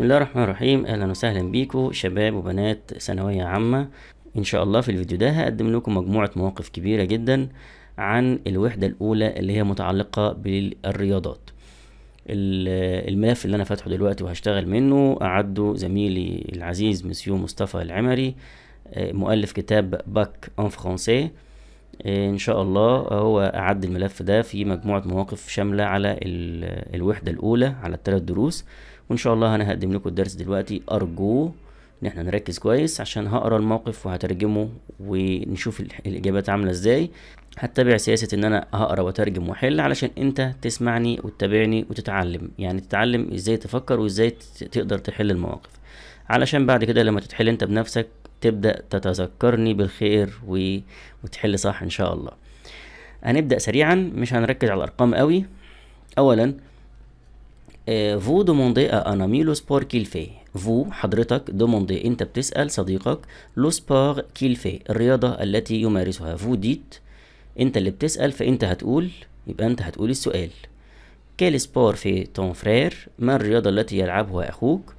بسم الله الرحمن الرحيم اهلا وسهلا بيكم شباب وبنات ثانويه عامه ان شاء الله في الفيديو ده هقدم لكم مجموعه مواقف كبيره جدا عن الوحده الاولى اللي هي متعلقه بالرياضات الملف اللي انا فاتحه دلوقتي وهشتغل منه اعده زميلي العزيز مسيو مصطفى العمري آه، مؤلف كتاب باك ان فرونسي ان شاء الله هو اعد الملف ده في مجموعه مواقف شامله على الوحده الاولى على الثلاث دروس وان شاء الله انا هقدم لكم الدرس دلوقتي ارجوه ان احنا نركز كويس عشان هقرا الموقف وهترجمه ونشوف الاجابات عامله ازاي هتبع سياسة ان انا هقرا واترجم واحل علشان انت تسمعني وتتابعني وتتعلم يعني تتعلم ازاي تفكر وازاي تقدر تحل المواقف علشان بعد كده لما تتحل انت بنفسك تبدأ تتذكرني بالخير و... وتحل صح ان شاء الله هنبدأ سريعا مش هنركز على الارقام قوي اولا فو دوموندي ا ان لو سبور كيل في فو حضرتك دوموندي انت بتسال صديقك لو سبور كيل في الرياضه التي يمارسها فو ديت انت اللي بتسال فانت هتقول يبقى انت هتقول السؤال كيل سبور في تون فرير ما الرياضه التي يلعبها اخوك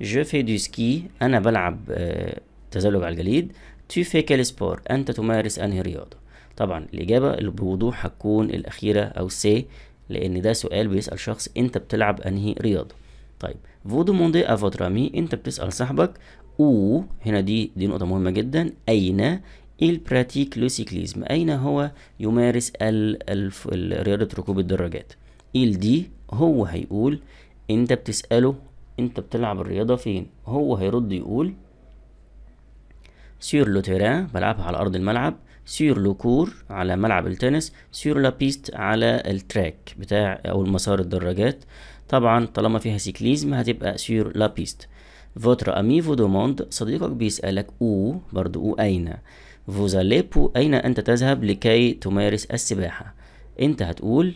جو في دو سكي انا بلعب آه، تزلج على الجليد تو في كيل سبور انت تمارس انهي رياضه طبعا الاجابه اللي بوضوح هتكون الاخيره او سي لان ده سؤال بيسال شخص انت بتلعب انهي رياضه طيب فودو موندي افوترامي انت بتسال صاحبك او هنا دي دي نقطه مهمه جدا اين البراتيك لو سيكليزم اين هو يمارس ال الف... رياضه ركوب الدراجات ال دي هو هيقول انت بتساله انت بتلعب الرياضه فين هو هيرد يقول سير لو تيران بلعبها على ارض الملعب سير لو كور على ملعب التنس سير لا بيست على التراك بتاع او المسار الدراجات طبعا طالما فيها سيكليزم هتبقى سير لا بيست فوتر امي فو دوموند صديقك بيسألك او برضو او اين فوزاليبو اين انت تذهب لكي تمارس السباحة انت هتقول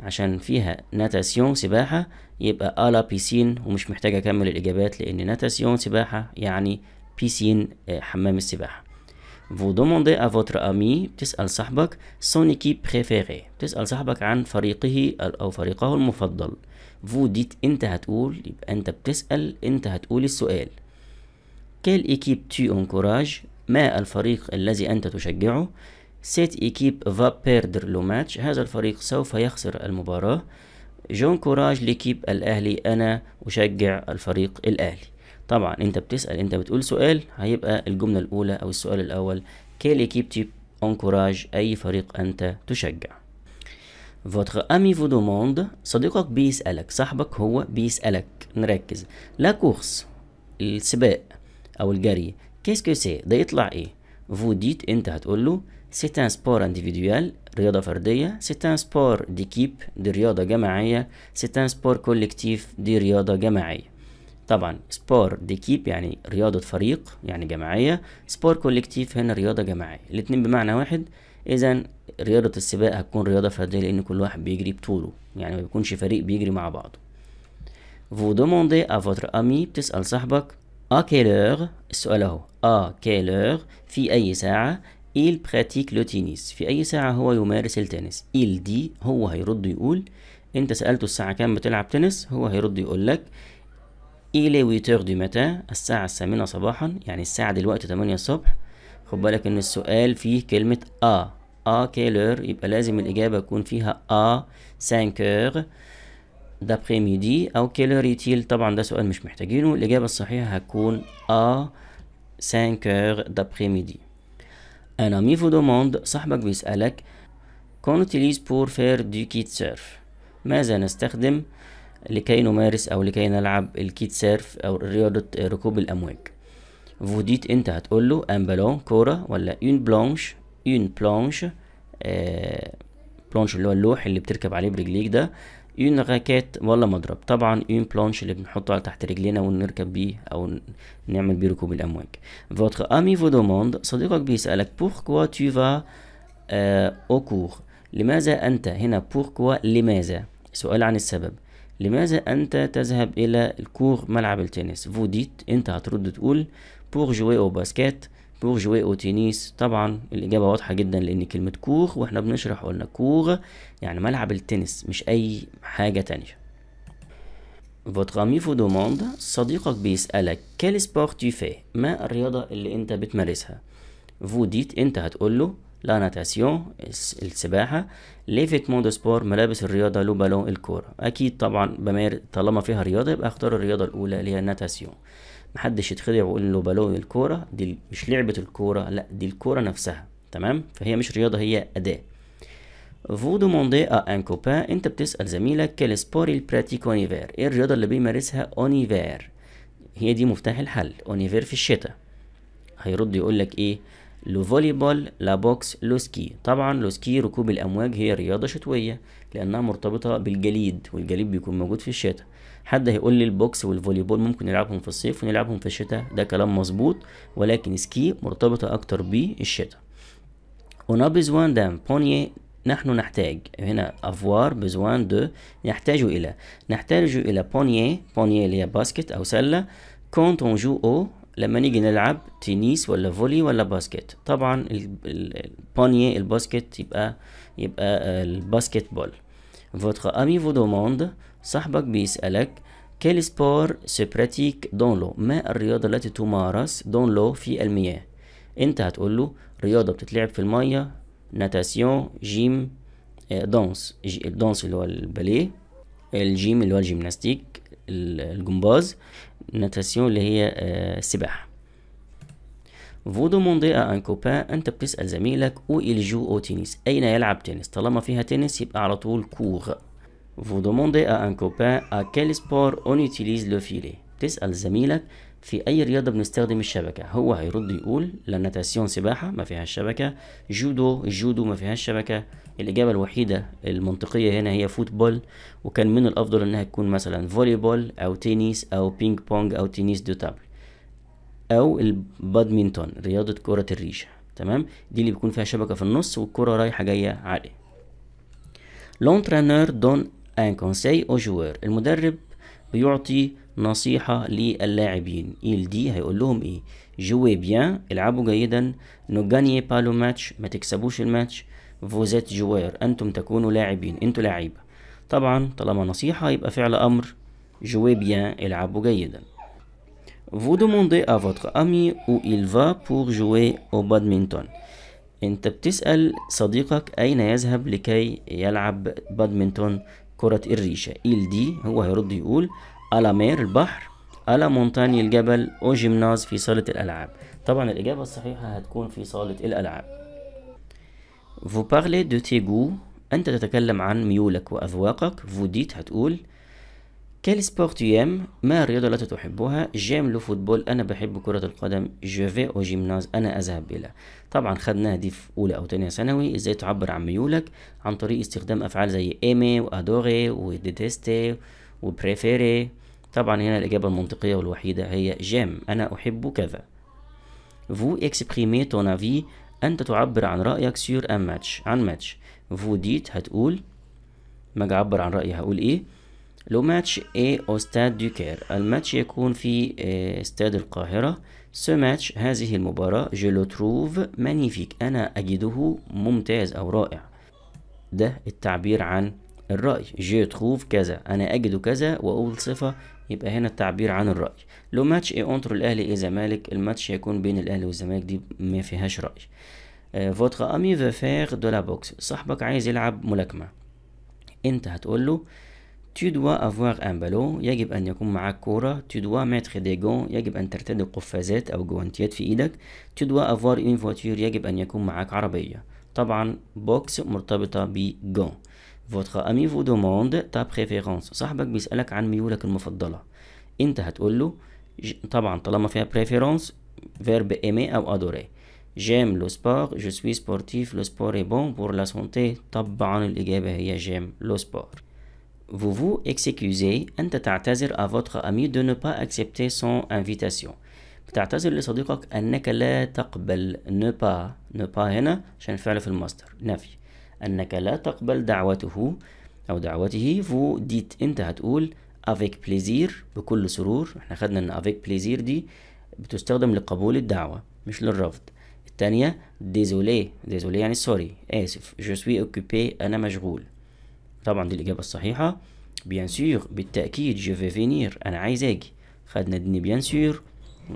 عشان فيها ناتاسيون سباحة يبقى ألا آه، بيسين ومش محتاج أكمل الإجابات لأن ناتاسيون سباحة يعني بيسين آه، حمام السباحة Vous demandez à votre ami تسأل صاحبك son équipe préférée تسأل صاحبك عن فريقه أو فريقه المفضل vous dites أنت هتقول يبقى أنت بتسأل أنت هتقول السؤال quelle équipe tu encourages ما الفريق الذي أنت تشجعه cette équipe va perdre le match هذا الفريق سوف يخسر المباراة j'encourage l'équipe الأهلي أنا أشجع الفريق الأهلي طبعا انت بتسأل انت بتقول سؤال هيبقى الجملة الأولى أو السؤال الأول كيل ايكيب تي انكوراج أي فريق أنت تشجع Votre امي فو دوموند صديقك بيسألك صاحبك هو بيسألك نركز لا كورس السباق أو الجري كيس كو سي ده يطلع إيه فو ديت أنت هتقول له سيت ان سبور انديفيديوال رياضة فردية سيت ان سبور ديكيب دي رياضة جماعية سيت ان سبور كولكتيف دي رياضة جماعية طبعا سبور دي كيب يعني رياضة فريق يعني جماعية سبور كولكتيف هنا رياضة جماعية الاتنين بمعنى واحد اذا رياضة السباق هتكون رياضة فردية لان كل واحد بيجري بطوله يعني ما بيكونش فريق بيجري مع بعضه فو دوموندي افوتر امي بتسأل صاحبك ا quelle السؤال اهو ا quelle في أي ساعة il pratique le tennis في أي ساعة هو يمارس التنس il دي هو هيرد يقول أنت سألته الساعة كام بتلعب تنس هو هيرد يقول لك إلى ويتور دو متى الساعة الثامنة صباحا يعني الساعة دلوقتي تمانية الصبح خد بالك إن السؤال فيه كلمة آ آ كيلور يبقى لازم الإجابة يكون فيها آ سانكور دابخي ميدي أو كيلور يتيل طبعا ده سؤال مش محتاجينه الإجابة الصحيحة هتكون آ سانكور دابخي ميدي أنا مي فو دوموند صاحبك بيسألك كونوتيليز بور فير دو كيت سيرف ماذا نستخدم لكي نمارس أو لكي نلعب الكيت سيرف أو رياضة ركوب الأمواج فوديت أنت هتقول له أن بالون كورة ولا اون بلانش اون بلانش بلانش اللي هو اللوح اللي بتركب عليه برجليك ده اون راكيت ولا مضرب طبعا اون بلانش اللي بنحطه على تحت رجلينا ونركب بيه او نعمل بيه ركوب الامواج فوتر امي فو دوموند صديقك بيسالك بوركوا تو فا او كور لماذا انت هنا بوركوا لماذا سؤال عن السبب لماذا أنت تذهب إلى الكور ملعب التنس فوديت أنت هترد تقول بور جوي أو باسكات بور جوي أو تنس طبعا الإجابة واضحة جدا لأن كلمة كور وإحنا بنشرح قلنا كور يعني ملعب التنس مش أي حاجة تانية Votre ami vous demande صديقك بيسألك quel sport tu fais ما الرياضة اللي أنت بتمارسها vous dites أنت هتقول له لا ناتاسيون السباحة ليفيت مود سبور ملابس الرياضة لو بالون الكورة أكيد طبعا بمار طالما فيها رياضة يبقى اختار الرياضة الأولى اللي هي الناتاسيون محدش يتخدع ويقول لو بالون الكورة دي مش لعبة الكورة لا دي الكورة نفسها تمام فهي مش رياضة هي أداة فو دوموندي ا ان كوبان انت بتسأل زميلك كال سبور البراتيك اونيفير ايه الرياضة اللي بيمارسها اونيفير هي دي مفتاح الحل اونيفير في الشتاء هيرد يقولك ايه فولي بول لا بوكس لو سكي طبعا لو سكي ركوب الامواج هي رياضه شتويه لانها مرتبطه بالجليد والجليد بيكون موجود في الشتاء حد هيقول لي البوكس والفولي بول ممكن نلعبهم في الصيف ونلعبهم في الشتاء ده كلام مظبوط ولكن سكي مرتبطه اكتر بالشتاء اون بيزوان دام بوني نحن نحتاج هنا افوار بزوان دو نحتاج الى نحتاج الى بوني بوني اللي هي باسكت او سله كونت اون جو او لما نيجي نلعب تنس ولا فولي ولا باسكت طبعا البانيه الباسكت يبقى يبقى الباسكت بول فوتخ امي فو دوموند صاحبك بيسألك كيل سبور سي براتيك دون لو ما الرياضة التي تمارس دون لو في المياه انت هتقول له رياضة بتتلعب في المية ناتاسيون جيم آه، دونس الدونس اللي هو الباليه الجيم اللي هو الجيمناستيك الجمباز ناتاسيون اللي هي السباحة فو دوموندي ان كوبا انت بتسال زميلك او il جو او تنس اين يلعب تنس طالما فيها تنس يبقى على طول كور فو دوموندي ان كوبا ا كيل سبور اون يوتيليز لو فيلي بتسال زميلك في اي رياضه بنستخدم الشبكه هو هيرد يقول لا ناتاسيون سباحه ما فيها شبكه جودو جودو ما فيها شبكه الاجابه الوحيده المنطقيه هنا هي فوتبول وكان من الافضل انها تكون مثلا فوليبول او تنس او بينج بونج او تنس دو تابل او البادمينتون رياضه كره الريشه تمام دي اللي بيكون فيها شبكه في النص والكره رايحه جايه عاليه لونترانور دون ان كونسي او جوار المدرب بيعطي نصيحة للاعبين إيل دي هيقول لهم إيه جوي بيان العبوا جيدا نو با بالو ماتش ما تكسبوش الماتش فوزيت جوير أنتم تكونوا لاعبين أنتوا لعيبة طبعا طالما نصيحة يبقى فعل أمر جوي بيان العبوا جيدا Vous demandez à votre ami où il va pour jouer au badminton. انت بتسأل صديقك أين يذهب لكي يلعب بادمنتون كرة الريشة إيل دي هو هيرد يقول ألا مير البحر ألا مونتاني الجبل أو جيمناز في صالة الألعاب طبعا الإجابة الصحيحة هتكون في صالة الألعاب فو بارلي دو تي جو أنت تتكلم عن ميولك وأذواقك فو ديت هتقول كالي سبورت يام ما الرياضة التي تحبها جيم لو فوتبول أنا بحب كرة القدم جو في او جيمناز أنا أذهب إلى طبعا خدناها دي في أولى أو تانية ثانوي إزاي تعبر عن ميولك عن طريق استخدام أفعال زي ايمي وادوغي وديتيستي وبريفيري طبعا هنا الإجابة المنطقية والوحيدة هي جيم أنا أحب كذا فو اكسبريمي تون افي أنت تعبر عن رأيك سير أن ماتش عن ماتش فو ديت هتقول ما أعبر عن رأيي هقول إيه لو ماتش اي او ستاد دو كير الماتش يكون في استاد آه، القاهرة سو ماتش هذه المباراة جو لو تروف مانيفيك أنا أجده ممتاز أو رائع ده التعبير عن الرأي جي تخوف كذا أنا أجد كذا وأقول صفة يبقى هنا التعبير عن الرأي لو ماتش إيه أنتر الأهلي إيه زمالك الماتش يكون بين الأهلي والزمالك دي ما فيهاش رأي فوتخ أمي فو دولا دو لا بوكس صاحبك عايز يلعب ملاكمة أنت هتقول له tu dois avoir un ballon يجب أن يكون معاك كورة tu dois mettre des gants يجب أن ترتدي قفازات أو جوانتيات في إيدك tu dois avoir une voiture يجب أن يكون معاك عربية طبعا بوكس مرتبطة بجون Votre ami vous demande ta préférence صاحبك بيسألك عن ميولك المفضلة انت هتقول له طبعا طالما فيها préférence verbe aimer او adorer j'aime le sport je suis sportif le sport est bon pour la santé طبعا الإجابة هي j'aime le sport Vous vous excusez أنت تعتذر à votre ami de ne pas accepter son invitation بتعتذر لصديقك أنك لا تقبل ne pas ne pas هنا عشان فعل في المصدر نفي أنك لا تقبل دعوته أو دعوته فو ديت أنت هتقول افيك بليزير بكل سرور احنا خدنا ان افيك بليزير دي بتستخدم لقبول الدعوة مش للرفض التانية ديزولي ديزولي يعني سوري اسف جو سوي اوكوبي انا مشغول طبعا دي الاجابة الصحيحة بيان سور بالتأكيد جو في فينير انا عايز اجي خدنا ان بيان سور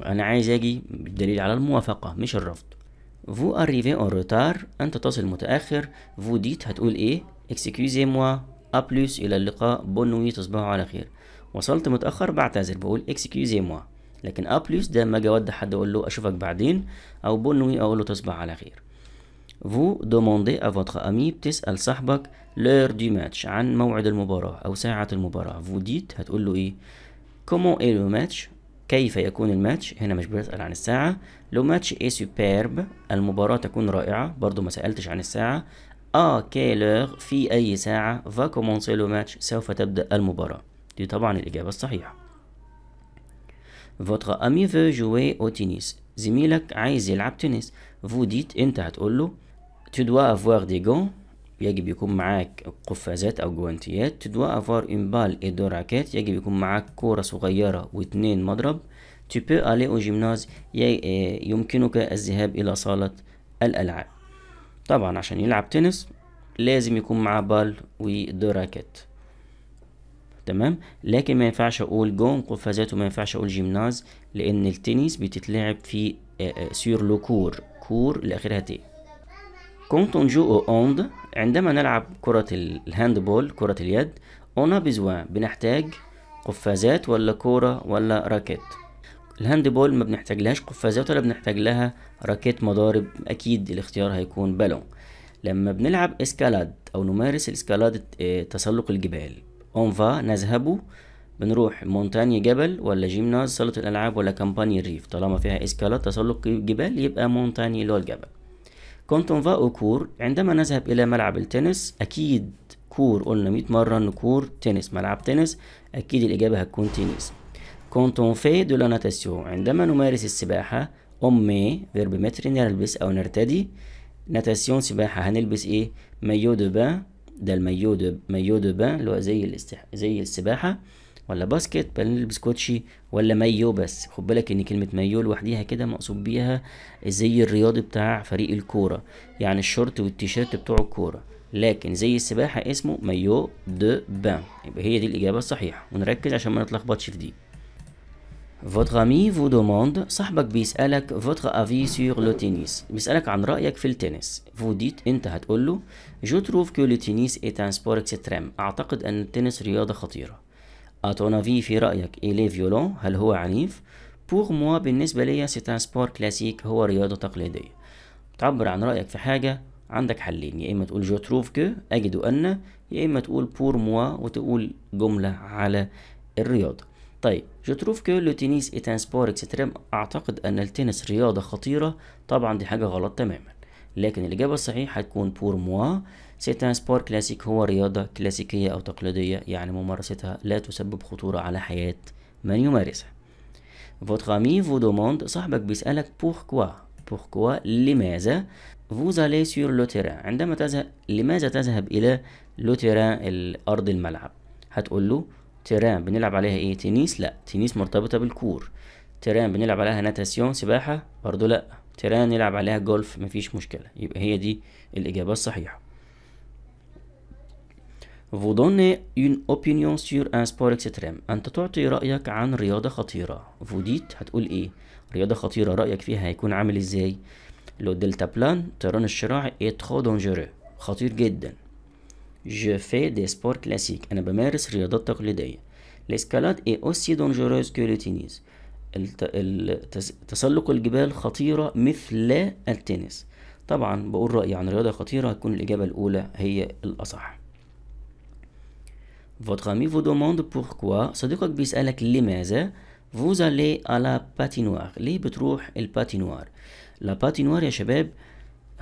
انا عايز اجي بالدليل على الموافقة مش الرفض فو اريفي اون روتار أنت تصل متأخر فو ديت هتقول ايه اكسكيوزي موا ا plus إلى اللقاء bonne nuit تصبحوا على خير وصلت متأخر بعتذر بقول اكسكيوزي موا لكن ا plus ده ما أجي حد أقول له أشوفك بعدين أو bonne nuit أقول له تصبح على خير فو دوموندي ا فوتر امي بتسأل صاحبك l'heure du ماتش عن موعد المباراة أو ساعة المباراة فو ديت هتقول له إيه كومون اي لو ماتش كيف يكون الماتش هنا مش بيسال عن الساعة لو ماتش اي سوبرب المباراة تكون رائعة برضو ما سألتش عن الساعة اه كيلور في اي ساعة فا كومونسي لو ماتش سوف تبدأ المباراة دي طبعا الإجابة الصحيحة فوتر امي فو جوي او تنس زميلك عايز يلعب تنس. فو ديت أنت هتقول له تو دوا افوار دي جون يجب يكون معاك قفازات أو جوانتيات. تو دوا افوار une بال اي دو raquettes. يجب يكون معاك كورة صغيرة واتنين مضرب. tu peux aller au gymnase آه، يمكنك الذهاب إلى صالة الألعاب طبعا عشان يلعب تنس لازم يكون معاه بال ودو راكت تمام لكن ما ينفعش اقول جون قفازات وما ينفعش اقول جيمناز لان التنس بتتلعب في سور لو كور كور لاخرها تي كونت اون جو اوند عندما نلعب كرة الهاند بول كرة اليد اون بيزوان بنحتاج قفازات ولا كورة ولا راكت الهاندبول ما لهاش قفازات ولا بنحتاج لها راكيت مضارب اكيد الاختيار هيكون بالون لما بنلعب اسكالاد او نمارس الاسكالاد آه، تسلق الجبال اونفا نذهب بنروح مونتاني جبل ولا جيمناز صالة الألعاب ولا كامباني الريف طالما فيها إسكالات تسلق جبال يبقى مونتاني اللي هو الجبل كونتونفا أو كور عندما نذهب إلى ملعب التنس أكيد كور قلنا 100 مرة إن كور تنس ملعب تنس أكيد الإجابة هتكون تنس كونت اون في دو لا ناتاسيون عندما نمارس السباحة أمي فيرب متر نلبس أو نرتدي ناتاسيون سباحة هنلبس إيه مايو دو بان ده المايو دو مايو دو بان اللي هو زي الاستح... زي السباحة ولا باسكت بنلبس كوتشي ولا مايو بس خد بالك ان كلمة مايو لوحديها كده مقصود بيها الزي الرياضي بتاع فريق الكورة يعني الشورت والتيشيرت بتوع الكورة لكن زي السباحة اسمه مايو دو بان يبقى هي دي الإجابة الصحيحة ونركز عشان ما نتلخبطش في دي Votre ami vous demande, صاحبك بيسألك votre avis sur le tennis. بيسألك عن رأيك في التنس. Vous dites, أنت هتقول له, je trouve que le tennis est un sport extrême. أعتقد أن التنس رياضة خطيرة. A ton avis في رأيك, il est violent. هل هو عنيف? Pour moi, بالنسبة ليا, c'est un sport classique. هو رياضة تقليدية. تعبر عن رأيك في حاجة عندك حلين يا إما تقول جو تروف كو أجد أن يا إما تقول بور موا وتقول جملة على الرياضة طيب جو تروف كو لو تنس ايت ان سبور اكستريم اعتقد ان التنس رياضه خطيره طبعا دي حاجه غلط تماما لكن الاجابه الصحيحه هتكون بور موا سيت ان سبور كلاسيك هو رياضه كلاسيكيه او تقليديه يعني ممارستها لا تسبب خطوره على حياه من يمارسها Votre فو vous demande صاحبك بيسألك بوركوا بوركوا لماذا فوز علي sur لو عندما تذهب لماذا تذهب إلى لو تيران الأرض الملعب هتقول له تيران بنلعب عليها ايه تنس لا تنس مرتبطه بالكور تيران بنلعب عليها ناتاسيون سباحه برضو لا تيران نلعب عليها جولف مفيش مشكله يبقى هي دي الاجابه الصحيحه Vous donnez une opinion sur un sport extrême. أنت تعطي رأيك عن رياضة خطيرة. Vous dites هتقول إيه؟ رياضة خطيرة رأيك فيها هيكون عامل إزاي؟ لو دلتا بلان طيران الشراعي, est trop dangereux. خطير جدا. Je fais des sports classiques أنا بمارس رياضات تقليدية L'escalade est aussi dangereuse que le tennis تسلق الجبال خطيرة مثل التنس طبعا بقول رأيي عن رياضة خطيرة هتكون الإجابة الأولى هي الأصح Votre ami vous demande pourquoi صديقك بيسألك لماذا vous allez à la patinoire ليه بتروح الباتينوار لا باتينوار يا شباب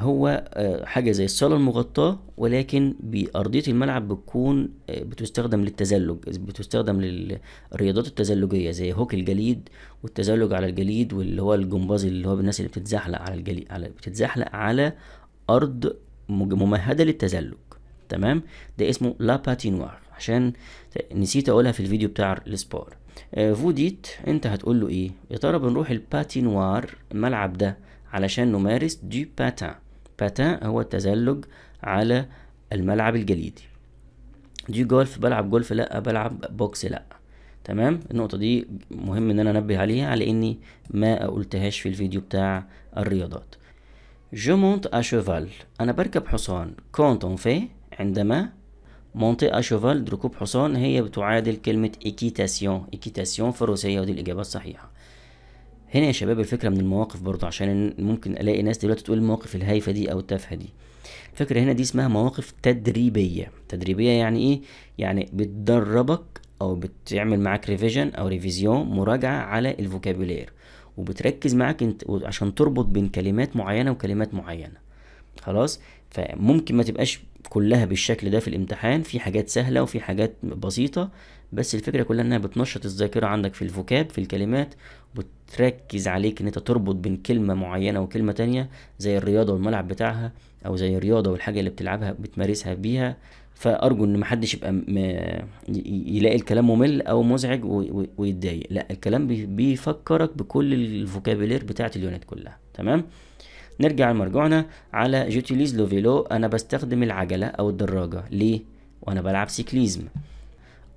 هو آه، حاجة زي الصالة المغطاة ولكن بأرضية الملعب بتكون آه، بتستخدم للتزلج بتستخدم للرياضات التزلجية زي هوك الجليد والتزلج على الجليد واللي هو الجمباز اللي هو الناس اللي بتتزحلق على الجليد على بتتزحلق على أرض ممهدة للتزلج تمام ده اسمه لا باتينوار عشان نسيت اقولها في الفيديو بتاع السبار آه، فوديت انت هتقول له ايه يا ترى بنروح الباتينوار الملعب ده علشان نمارس دي باتان باتان هو التزلج على الملعب الجليدي دي جولف بلعب جولف لا بلعب بوكس لا تمام النقطه دي مهم ان انا انبه عليها على اني ما قلتهاش في الفيديو بتاع الرياضات جو مونت ا شوفال انا بركب حصان كونت اون في عندما مونتي ا شوفال ركوب حصان هي بتعادل كلمه ايكيتاسيون ايكيتاسيون في الروسيه ودي الاجابه الصحيحه هنا يا شباب الفكرة من المواقف برضو عشان ممكن الاقي ناس دلوقتي تقول المواقف الهايفة دي او التافهة دي الفكرة هنا دي اسمها مواقف تدريبية تدريبية يعني ايه يعني بتدربك او بتعمل معاك ريفيجن او ريفيزيون مراجعة على الفوكابولير وبتركز معاك انت عشان تربط بين كلمات معينة وكلمات معينة خلاص فممكن ما تبقاش كلها بالشكل ده في الامتحان في حاجات سهلة وفي حاجات بسيطة بس الفكره كلها انها بتنشط الذاكره عندك في الفوكاب في الكلمات وبتركز عليك ان انت تربط بين كلمه معينه وكلمه تانية زي الرياضه والملعب بتاعها او زي الرياضه والحاجه اللي بتلعبها بتمارسها بيها فارجو ان محدش يبقى م... يلاقي الكلام ممل او مزعج و... ويتضايق لا الكلام بيفكرك بكل الفوكابيلير بتاعه اليونت كلها تمام نرجع لمرجوعنا على جوتيليز لوفيلو انا بستخدم العجله او الدراجه ليه وانا بلعب سيكليزم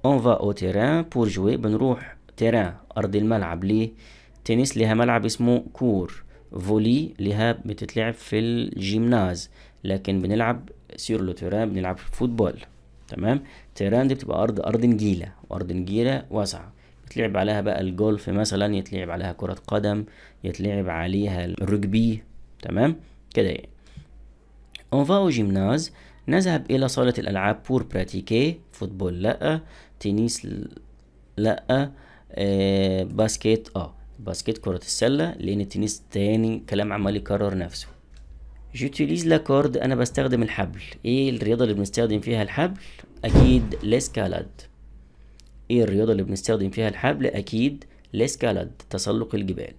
اون فا او تيران بور جوي بنروح تيران ارض الملعب ليه تنس لها ملعب اسمه كور فولي لها بتتلعب في الجيمناز لكن بنلعب سير لو تيران بنلعب فوتبول تمام تيران دي بتبقى ارض ارض نجيله وارض نجيله واسعه يتلعب عليها بقى الجولف مثلا يتلعب عليها كرة قدم يتلعب عليها الرجبي تمام كده يعني On va au gymnase نذهب إلى صالة الألعاب pour pratiquer فوتبول لأ تنس لأ آه باسكيت اه باسكيت كرة السلة لأن التنس تاني كلام عمال يكرر نفسه جوتيليز لا كورد أنا بستخدم الحبل إيه الرياضة اللي بنستخدم فيها الحبل أكيد لسكالاد إيه الرياضة اللي بنستخدم فيها الحبل أكيد لسكالاد تسلق الجبال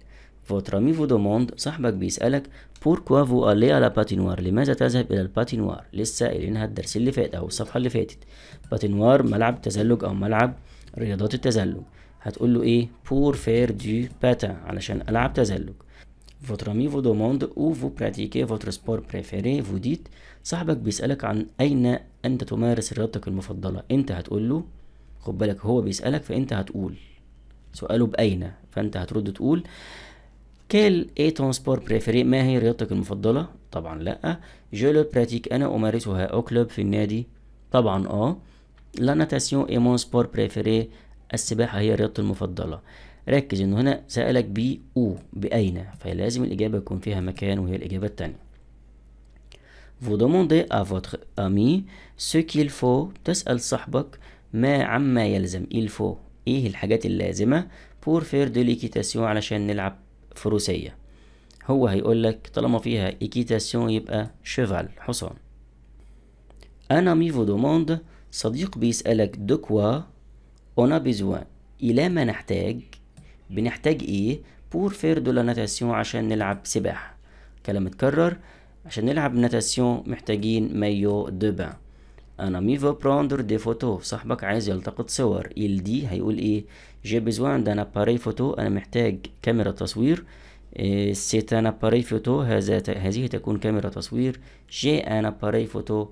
فوتر امي فو دوموند صاحبك بيسألك بوركوا فو الي على باتينوار لماذا تذهب إلى الباتينوار لسه قايلينها الدرس اللي فات أو الصفحة اللي فاتت باتينوار ملعب تزلج أو ملعب رياضات التزلج هتقول له إيه بور فير دي باتا علشان ألعب تزلج فوتر امي فو دوموند او فو براتيكي فوتر سبور بريفيري فو ديت صاحبك بيسألك عن أين أنت تمارس رياضتك المفضلة أنت هتقول له خد بالك هو بيسألك فأنت هتقول سؤاله بأين فأنت هترد تقول كال اي ترانسبور بريفري ما هي رياضتك المفضلة؟ طبعا لأ جولو براتيك أنا أمارسها أو كلوب في النادي طبعا اه لا ناتاسيون اي مون سبور بريفري السباحة هي رياضتي المفضلة ركز انه هنا سألك بي أو بأين فلازم الإجابة يكون فيها مكان وهي الإجابة الثانيه Vous demandez à votre ami ce qu'il faut تسأل صاحبك ما عما يلزم il faut إيه الحاجات اللازمة pour faire de l'équitation علشان نلعب فروسية هو هيقول لك طالما فيها إيكيتاسيون يبقى شيفال حصان أنا ميفو دوموند صديق بيسألك دو كوا اون بيزوان إلى ما نحتاج بنحتاج إيه بور فير دو لا ناتاسيون عشان نلعب سباحة كلام اتكرر عشان نلعب ناتاسيون محتاجين مايو دو بان انا مي فو بروندر دي فوتو صاحبك عايز يلتقط صور ال دي هيقول ايه جي بزوان دان اباري فوتو انا محتاج كاميرا تصوير سيت ان اباري فوتو هذا هذه تكون كاميرا تصوير جي انا اباري فوتو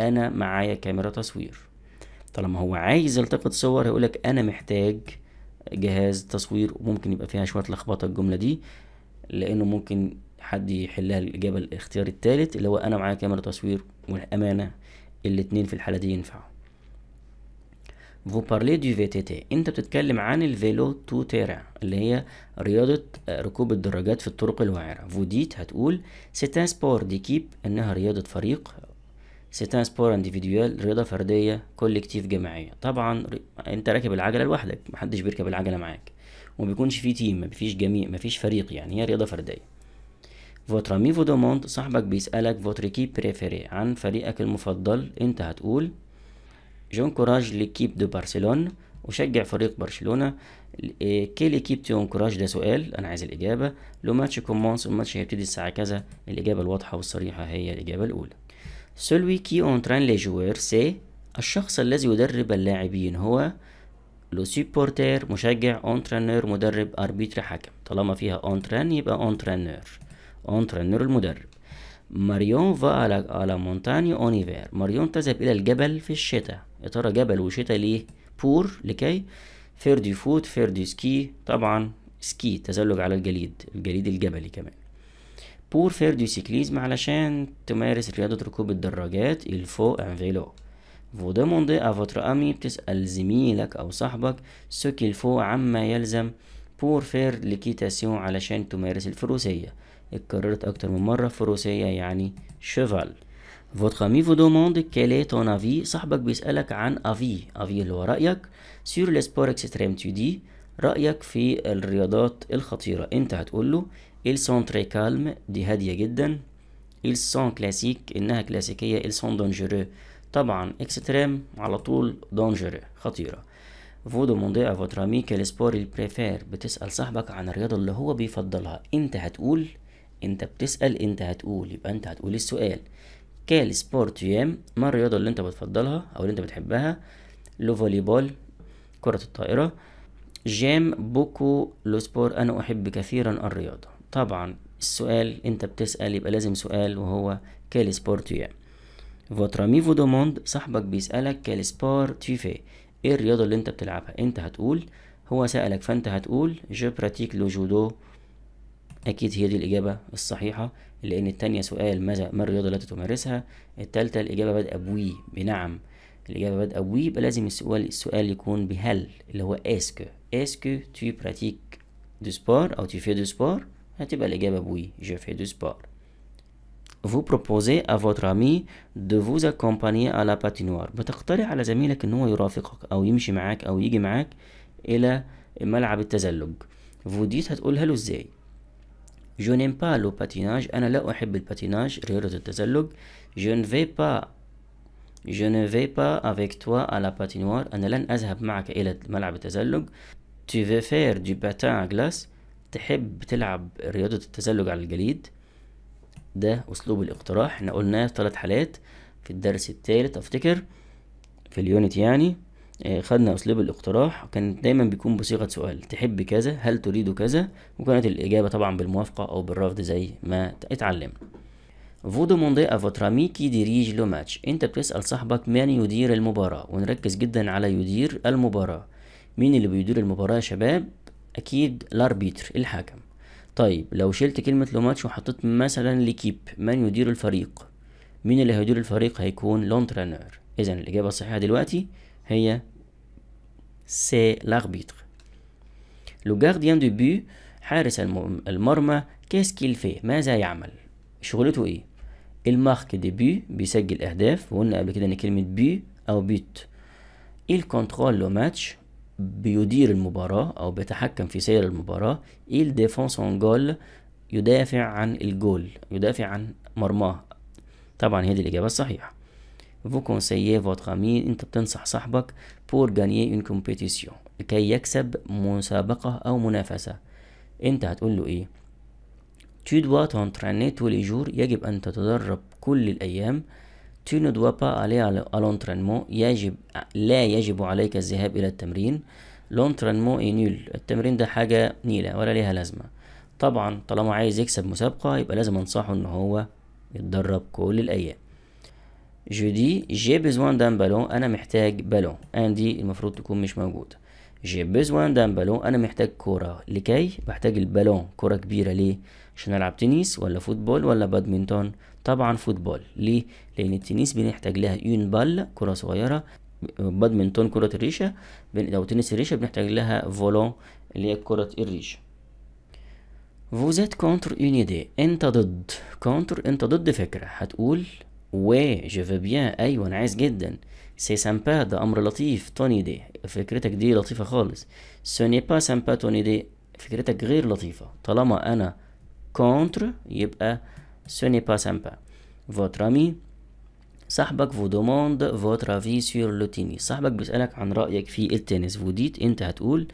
انا معايا كاميرا تصوير طالما هو عايز يلتقط صور هيقولك انا محتاج جهاز تصوير وممكن يبقى فيها شويه لخبطه الجمله دي لانه ممكن حد يحلها الاجابه الاختيار الثالث اللي هو انا معايا كاميرا تصوير والامانه الاتنين في الحاله دي ينفعوا فو بارلي دو في تي تي انت بتتكلم عن الفيلو تو تيرا اللي هي رياضة آه، ركوب الدراجات في الطرق الوعرة فوديت هتقول سيتان سبور دي كيب انها رياضة فريق سيتان سبور انديفيديوال رياضة فردية كولكتيف جماعية طبعا انت راكب العجلة لوحدك محدش بيركب العجلة معاك ومبيكونش في تيم مفيش جميع مفيش فريق يعني هي رياضة فردية فوتر امي فو دوموند صاحبك بيسألك فوتر كيب بريفيري عن فريقك المفضل انت هتقول جونكوراج ليكيب دو برشلونة أشجع فريق برشلونة كي ليكيب تي كوراج ده سؤال أنا عايز الإجابة لو ماتش كومونس الماتش هيبتدي الساعة كذا الإجابة الواضحة والصريحة هي الإجابة الأولى سلوي كي اونتران لي جوير سي الشخص الذي يدرب اللاعبين هو لو سيبورتير مشجع اونترانور مدرب اربيتر حكم طالما فيها اونتران يبقى اونترانور اونترانور المدرب ماريون فا على مونتاني اونيفير ماريون تذهب الى الجبل في الشتاء يا ترى جبل وشتا ليه بور لكي فير دي فوت فير دي سكي طبعا سكي تزلج على الجليد الجليد الجبلي كمان بور فير دي سيكليزم علشان تمارس رياضة ركوب الدراجات الفو ان فيلو فو دوموندي افوتر امي بتسأل زميلك أو صاحبك سوكي الفو عما يلزم بور فير ليكيتاسيون علشان تمارس الفروسية اتكررت أكتر من مرة فروسية يعني شيفال Votre ami vous demande quel est ton avis. صاحبك بيسألك عن avis. avis اللي هو رأيك. Sur les sports extrêmes tu dis رأيك في الرياضات الخطيرة. أنت هتقول له ils sont très calmes دي هادية جدا. ils sont classiques إنها كلاسيكية. ils sont dangereux طبعا extrême على طول dangereux خطيرة. Vous demandez à votre ami quel sport il préfère. بتسأل صاحبك عن الرياضة اللي هو بيفضلها. أنت هتقول أنت بتسأل أنت هتقول يبقى أنت هتقول السؤال. كالسبورت جيم ما الرياضة اللي انت بتفضلها او اللي انت بتحبها لو فولي بول كرة الطائرة جيم بوكو لو سبور انا احب كثيرا الرياضة طبعا السؤال انت بتسأل يبقى لازم سؤال وهو كالسبور tu فوتر امي فو دوموند صاحبك بيسألك كالسبور sport tu ايه الرياضة اللي انت بتلعبها انت هتقول هو سألك فانت هتقول جو براتيك لو جودو أكيد هي دي الإجابة الصحيحة لأن التانية سؤال ماذا ما الرياضة التي تمارسها التالتة الإجابة بادئة بوي بنعم الإجابة بادئة بوي يبقى لازم السؤال السؤال يكون بهل اللي هو اسكو اسكو تو براتيك دو سبور أو تو في دو سبور هتبقى الإجابة بوي جو في دو سبور Vous proposez à votre ami de vous accompagner à la patinoire بتقترح على زميلك إن هو يرافقك أو يمشي معاك أو يجي معاك إلى ملعب التزلج فوديت هتقولها له إزاي Je n'aime pas le patinage أنا لا أحب الباتيناج رياضة التزلج Je ne vais pas Je ne vais pas avec toi à la patinoire أنا لن أذهب معك إلى ملعب التزلج Tu veux faire du patin à glace تحب تلعب رياضة التزلج على الجليد ده أسلوب الاقتراح احنا قلناه في ثلاث حالات في الدرس الثالث أفتكر في اليونت يعني آه، خدنا أسلوب الاقتراح كان دايما بيكون بصيغة سؤال تحب كذا هل تريد كذا وكانت الإجابة طبعا بالموافقة أو بالرفض زي ما اتعلمنا Vous demandez à votre ami qui dirige أنت بتسأل صاحبك من يدير المباراة ونركز جدا على يدير المباراة. مين اللي بيدير المباراة يا شباب؟ أكيد لاربيتر الحكم. طيب لو شلت كلمة لو ماتش وحطيت مثلا ليكيب من يدير الفريق. مين اللي هيدير الفريق هيكون لونترانور. إذا الإجابة الصحيحة دلوقتي هي سي لاربيتر لو غارديان دو بي حارس المرمي كيس كيل في ماذا يعمل شغلته ايه المارك دي بي بيسجل اهداف وقلنا قبل كده ان كلمه بي او بيت ايل كونترول لو ماتش بيدير المباراة أو بيتحكم في سير المباراة إيل ديفونس أون جول يدافع عن الجول يدافع عن مرماه طبعا هي دي الإجابة الصحيحة vous conseillez votre ami انت بتنصح صاحبك pour gagner une compétition لكي يكسب مسابقة او منافسة انت هتقول له ايه tu dois t'entraîner tous les jours يجب ان تتدرب كل الايام tu ne dois pas aller à l'entraînement يجب لا يجب عليك الذهاب الى التمرين l'entraînement est nul التمرين ده حاجة نيلة ولا ليها لازمة طبعا طالما عايز يكسب مسابقة يبقى لازم انصحه ان هو يتدرب كل الايام جو دي جي بزوان دان بالون انا محتاج بالون ان دي المفروض تكون مش موجوده جي بزوان دان بالون انا محتاج كوره لكي بحتاج البالون كوره كبيره ليه عشان العب تنس ولا فوتبول ولا بادمنتون طبعا فوتبول ليه لان التنس بنحتاج لها يون بال كره صغيره بادمنتون كره الريشه او تنس الريشه بنحتاج لها فولون اللي هي كره الريشه فوزات كونتر اون انت ضد كونتر انت ضد فكره هتقول و جو فو بيان ايوه انا عايز جدا سي سامبا ده امر لطيف توني دي فكرتك دي لطيفه خالص ني با سامبا توني دي فكرتك غير لطيفه طالما انا كونتر يبقى ني با سامبا فوتر امي صاحبك فو دوموند فوتر افي سور لو تيني صاحبك بيسألك عن رأيك في التنس فوديت انت هتقول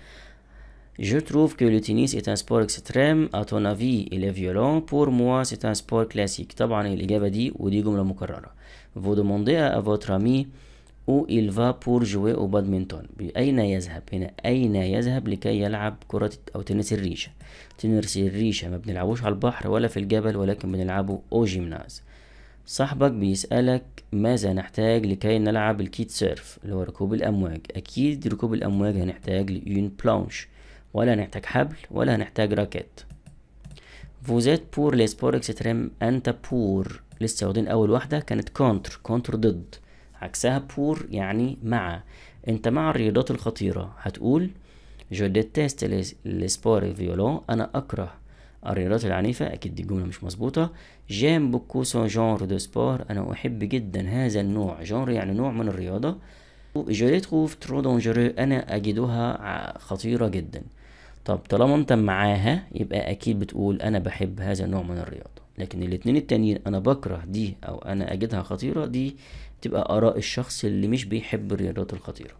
Je trouve que le tennis est un sport extrême. À ton avis, il est violent. Pour moi, c'est un sport classique. طبعا الإجابة دي ودي جملة مكررة. Vous demandez à votre ami où il va pour jouer au badminton. أين يذهب؟ هنا أين يذهب لكي يلعب كرة أو تنس الريشة. تنس الريشة ما بنلعبوش على البحر ولا في الجبل ولكن بنلعبه أو جيمناز. صاحبك بيسألك ماذا نحتاج لكي نلعب الكيت سيرف اللي هو ركوب الأمواج أكيد ركوب الأمواج هنحتاج لأون بلانش ولا نحتاج حبل ولا نحتاج راكت فوزات بور لي سبور اكستريم انت بور لسه واخدين اول واحده كانت كونتر كونتر ضد عكسها بور يعني مع انت مع الرياضات الخطيره هتقول جو ديتست لي سبور فيولون انا اكره الرياضات العنيفة أكيد دي جملة مش مظبوطة جيم بوكو سون جونر دو سبور أنا أحب جدا هذا النوع جونر يعني نوع من الرياضة جو لي تروف ترو دونجورو أنا أجدها خطيرة جدا طب طالما انت معاها يبقى اكيد بتقول انا بحب هذا النوع من الرياضه لكن الاتنين التانيين انا بكره دي او انا اجدها خطيره دي تبقى اراء الشخص اللي مش بيحب الرياضات الخطيره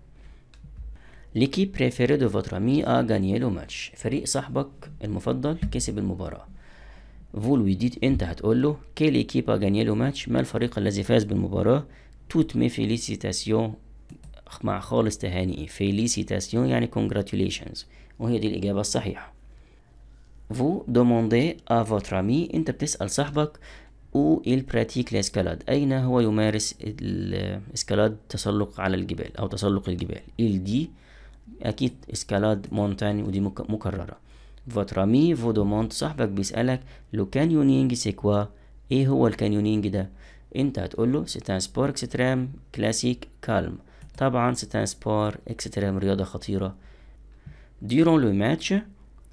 ليكي بريفيري دو فوتر مي ا جانيلو ماتش فريق صاحبك المفضل كسب المباراه فولو ديت انت هتقول له كي ليكيب ا جانيلو ماتش ما الفريق الذي فاز بالمباراه توت مي فيليسيتاسيون مع خالص تهانئي فيليسيتاسيون يعني كونجراتيوليشنز وهي دي الإجابة الصحيحة فو دوموندي ا votre امي انت بتسأل صاحبك او il براتيك لاسكالاد اين هو يمارس الاسكالاد تسلق على الجبال او تسلق الجبال il دي اكيد اسكالاد مونتاني ودي مكررة votre امي فو دوموند صاحبك بيسألك لو كانيونينج سي كوا ايه هو الكانيونينج ده انت هتقول له ستان سبور اكستريم كلاسيك كالم طبعا ستان سبور اكستريم رياضة خطيرة ديرون لو ماتش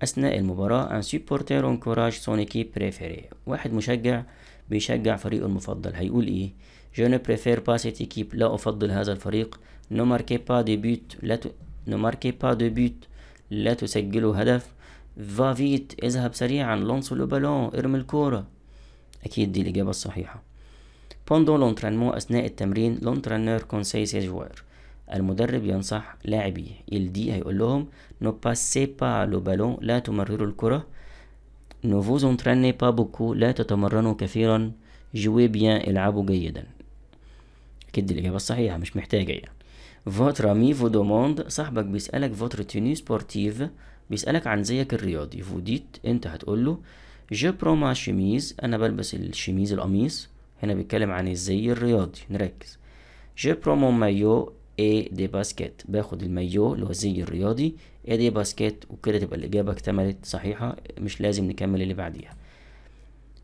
اثناء المباراه ان سوبورتير انكوراج سون ايكيب بريفيري واحد مشجع بيشجع فريقه المفضل هيقول ايه جو نو بريفير با سيت ايكيب لا افضل هذا الفريق نو ماركي با دي بوت لا ت... نو ماركي با دي بوت لا تسجلوا هدف فا فيت اذهب سريعا لونسو لو بالون ارمي الكوره اكيد دي الاجابه الصحيحه بوندون لونترينمون اثناء التمرين لونترينور كونسي سي جوار المدرب ينصح لاعبيه يلدي هيقول لهم نو باسي با لو بالون لا تمرروا الكرة نو فوز انتراني با بوكو لا تتمرنوا كثيرا جوي بيان العبوا جيدا كد الإجابة الصحيحة مش محتاجة يعني فوتر امي فو دوموند صاحبك بيسألك فوتر تيني سبورتيف بيسألك عن زيك الرياضي فوديت انت هتقوله جو ما شيميز انا بلبس الشميز القميص هنا بيتكلم عن الزي الرياضي نركز جو برومو مايو ايه دي باسكيت باخد المايو اللي هو الزي الرياضي ايه دي باسكيت وكده تبقى الاجابه اكتملت صحيحه مش لازم نكمل اللي بعديها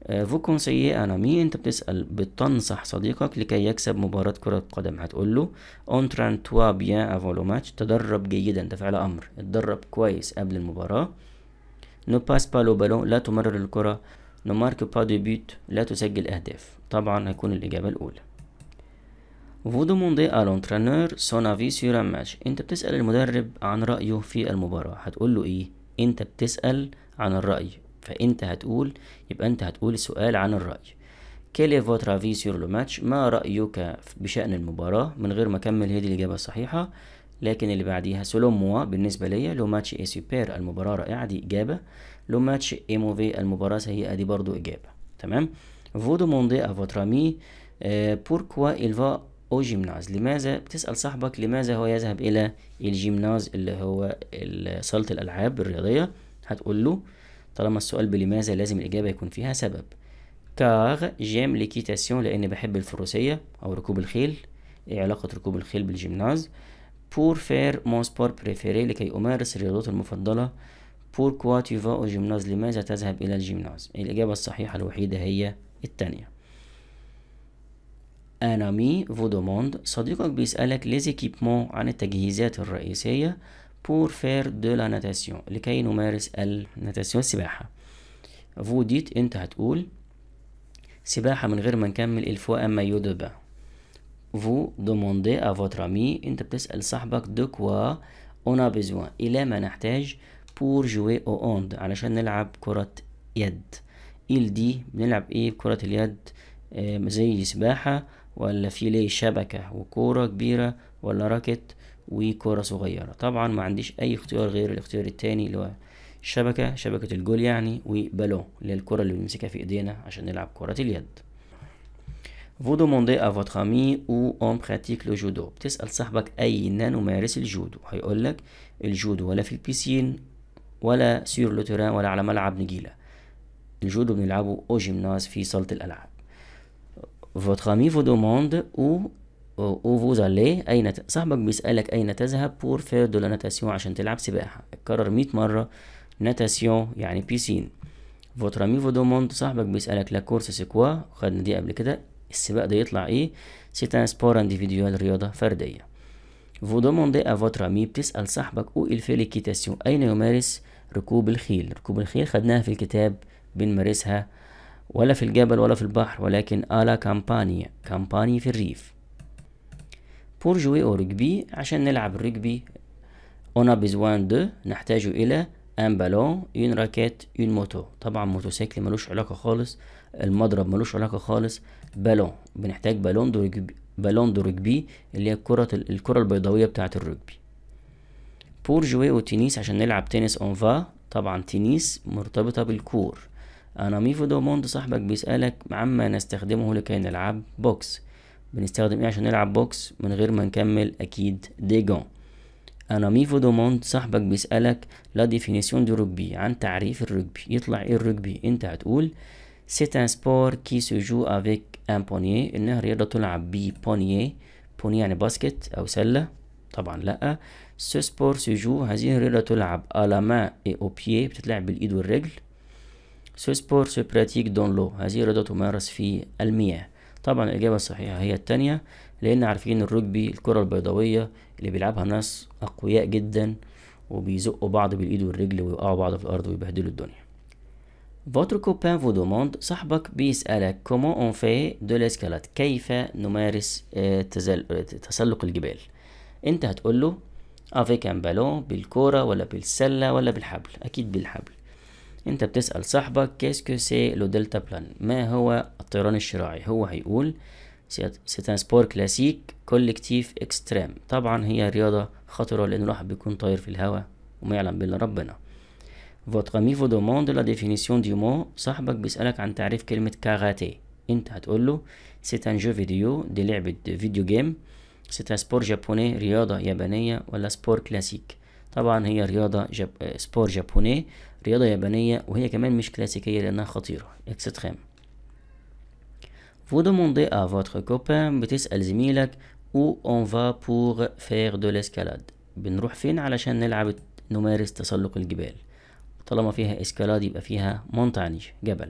آه، فو كونسي انا مي انت بتسأل بتنصح صديقك لكي يكسب مباراة كرة قدم هتقول له اونتران توا بيان افون لو ماتش تدرب جيدا ده فعل امر اتدرب كويس قبل المباراة نو باس با لو بالون لا تمرر الكرة نو مارك با دو بيوت لا تسجل اهداف طبعا هيكون الاجابة الاولى دوموندي ا الانترانور سون افي سور ماتش انت بتسال المدرب عن رايه في المباراه هتقول له ايه انت بتسال عن الراي فانت هتقول يبقى انت هتقول سؤال عن الراي كيلي فوتر افي سور لو ماتش ما رايك بشان المباراه من غير ما اكمل هذه الاجابه الصحيحه لكن اللي بعديها سولون موا بالنسبة ليا لو ماتش اي سوبر المباراة رائعة دي إجابة لو ماتش اي موفي المباراة سيئة دي برضو إجابة تمام فو دوموندي افوترامي بوركوا il أو جيمناز لماذا بتسأل صاحبك لماذا هو يذهب إلى الجيمناز اللي هو صالة الألعاب الرياضية هتقول له طالما السؤال بلماذا لازم الإجابة يكون فيها سبب كار جيم ليكيتاسيون لأن بحب الفروسية أو ركوب الخيل إيه علاقة ركوب الخيل بالجيمناز بور فير مون سبور بريفيري لكي أمارس الرياضات المفضلة بور كوا فا أو جيمناز لماذا تذهب إلى الجيمناز الإجابة الصحيحة الوحيدة هي التانية أنا مي فودوموند صديقك بيسألك ليز عن التجهيزات الرئيسية بور فير دو لا ناتاسيون لكي نمارس الناتاسيون السباحة فو ديت أنت هتقول سباحة من غير ما نكمل الفو أما يو دو بان فو دوموندي أ فوتر أمي أنت بتسأل صاحبك دو كوا أون بيزوان إلى ما نحتاج بور جوي أو أوند علشان نلعب كرة يد إل دي بنلعب إيه كرة اليد زي سباحة ولا في ليه شبكة وكورة كبيرة ولا راكت وكورة صغيرة طبعا ما عنديش أي اختيار غير الاختيار التاني اللي هو شبكة شبكة الجول يعني وبالون اللي هي الكرة اللي بنمسكها في ايدينا عشان نلعب كرة اليد Vous demandez à votre ami où on pratique le judo. بتسأل صاحبك أين نمارس الجودو هيقولك الجودو ولا في البيسين ولا سير لو ولا على ملعب نجيلة الجودو بنلعبه أو جيمناز في صالة الألعاب Votre ami vous demande où euh, où vous allez أين ت... صاحبك بيسألك أين تذهب pour faire de la natation عشان تلعب سباحة اتكرر 100 مرة natation يعني بيسين votre ami vous demande صاحبك بيسألك la course c'est quoi خدنا دي قبل كده السباق ده يطلع ايه c'est un sport individuel رياضة فردية vous demandez à votre ami بتسأل صاحبك où il fait l'équitation أين يمارس ركوب الخيل ركوب الخيل خدناها في الكتاب بنمارسها ولا في الجبل ولا في البحر ولكن آلا كامبانيا كامباني في الريف بور جوي أو رجبي عشان نلعب الرجبي أنا بزوان دو نحتاج إلى ان بالون اون راكيت اون موتو طبعا موتوسيكل ملوش علاقه خالص المضرب ملوش علاقه خالص بالون بنحتاج بالون دو رجبي بالون دو ركبي اللي هي الكره الكره البيضاويه بتاعه الرجبي بور جوي او تنس عشان نلعب تنس اون فا طبعا تنس مرتبطه بالكور ميفو دوموند صاحبك بيسألك عما نستخدمه لكي نلعب بوكس بنستخدم ايه عشان نلعب بوكس من غير ما نكمل أكيد ديجون ميفو دوموند صاحبك بيسألك لا ديفينيسيون دو روبي عن تعريف الرجبي يطلع ايه الرجبي انت هتقول سيت ان سبور كي سو جو افيك ان بوني انها رياضة تلعب بي بوني بوني يعني باسكت او سلة طبعا لا سو سبور سو جو هذه الرياضة تلعب ألا ما اي او بيي بتتلعب بالايد والرجل سو سبور سو براتيك دون لو هذه رياضة تمارس في المياه طبعا الإجابة الصحيحة هي التانية لأن عارفين الرجبي الكرة البيضاوية اللي بيلعبها ناس أقوياء جدا وبيزقوا بعض بالإيد والرجل ويقعوا بعض في الأرض ويبهدلوا الدنيا فوتر كوبان فو دوموند صاحبك بيسألك كومون اون في دو l'escalade كيف نمارس آه، آه، تسلق الجبال انت هتقول له افيك ان بالون بالكورة ولا بالسلة ولا بالحبل أكيد بالحبل انت بتسأل صاحبك كيسكو سي لو دلتا بلان ما هو الطيران الشراعي هو هيقول سي ان سبور كلاسيك كولكتيف اكستريم طبعا هي رياضة خطرة لان الواحد بيكون طاير في الهواء وما يعلم بالله ربنا فوتر امي vous demande لا ديفينيسيون دي مو صاحبك بيسألك عن تعريف كلمة كاراتي انت هتقول له سي ان جو فيديو دي لعبة فيديو جيم سي ان سبور جابوني رياضة يابانية ولا سبور كلاسيك طبعا هي رياضة جاب سبور جابوني رياضة يابانية وهي كمان مش كلاسيكية لأنها خطيرة إكس خام Vous demandez à votre copain بتسأل زميلك où on va pour faire de l'escalade بنروح فين علشان نلعب نمارس تسلق الجبال طالما فيها اسكالاد يبقى فيها مونتاني جبل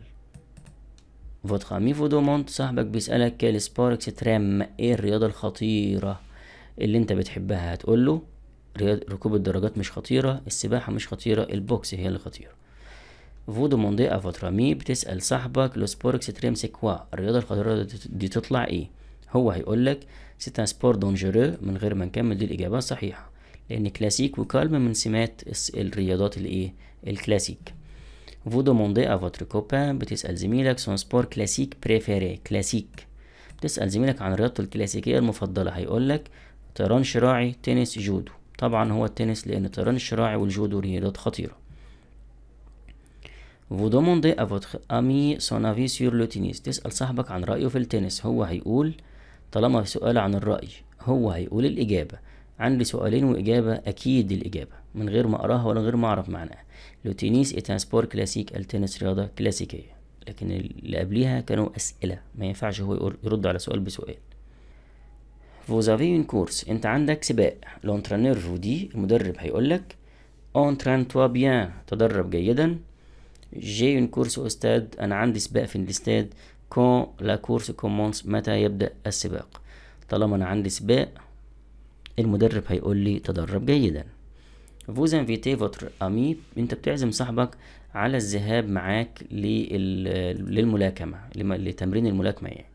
votre ami vous demande صاحبك بيسألك كالسبار اكستريم ايه الرياضة الخطيرة اللي انت بتحبها هتقوله ركوب الدراجات مش خطيرة السباحة مش خطيرة البوكس هي اللي خطيرة فو دوموندي افوترامي بتسأل صاحبك لو سبوركس ستريم كوا الرياضة الخطيرة دي تطلع ايه هو هيقولك سيت ان سبور دونجورو من غير ما نكمل دي الإجابة الصحيحة لأن كلاسيك وكالم من سمات الرياضات الايه الكلاسيك فو دوموندي افوتر كوبان بتسأل زميلك سون سبور كلاسيك بريفيري كلاسيك بتسأل زميلك عن رياضته الكلاسيكية المفضلة هيقولك طيران شراعي تنس جودو طبعا هو التنس لأن الطيران الشراعي والجودو رياضات خطيرة vous demandez à votre ami son avis sur le tennis تسأل صاحبك عن رأيه في التنس هو هيقول طالما سؤال عن الرأي هو هيقول الإجابة عندي سؤالين وإجابة أكيد الإجابة من غير ما أقراها ولا غير ما أعرف معناها لو تنس إتان سبور كلاسيك التنس رياضة كلاسيكية لكن اللي قبليها كانوا أسئلة ما ينفعش هو يرد على سؤال بسؤال فوزافي اون كورس انت عندك سباق لونترانير vous dit المدرب هيقولك اونتران توا بيان تدرب جيدا جي اون كورس au انا عندي سباق في الاستاد كون لا كورس كومونس متى يبدأ السباق طالما انا عندي سباق المدرب هيقول لي تدرب جيدا فوز انفيتي فوتر امي انت بتعزم صاحبك على الذهاب معاك للملاكمة لتمرين الملاكمة يعني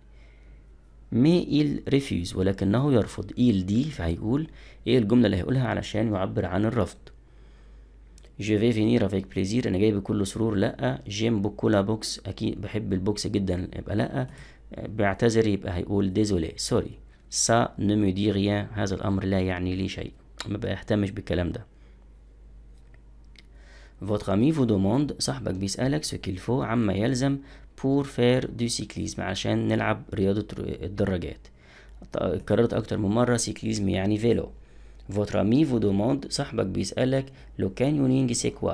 مي إيل ريفيوز ولكنه يرفض إيل دي فهيقول ايه الجملة اللي هيقولها علشان يعبر عن الرفض je vais venir avec plaisir انا جاي بكل سرور لا جيم بوكولا بوكس اكيد بحب البوكس جدا يبقى لا بيعتذر يبقى هيقول ديزولي سوري سا نو هذا الامر لا يعني لي شيء ما بيهتمش بالكلام ده Votre ami vous demande صاحبك بيسألك ce qu'il faut عما يلزم بور فير دو سيكليزم عشان نلعب رياضة الدراجات كررت أكتر من مرة سيكليزم يعني فيلو فوتر امي فو دوموند صاحبك بيسألك لو كانيونينج سي كوا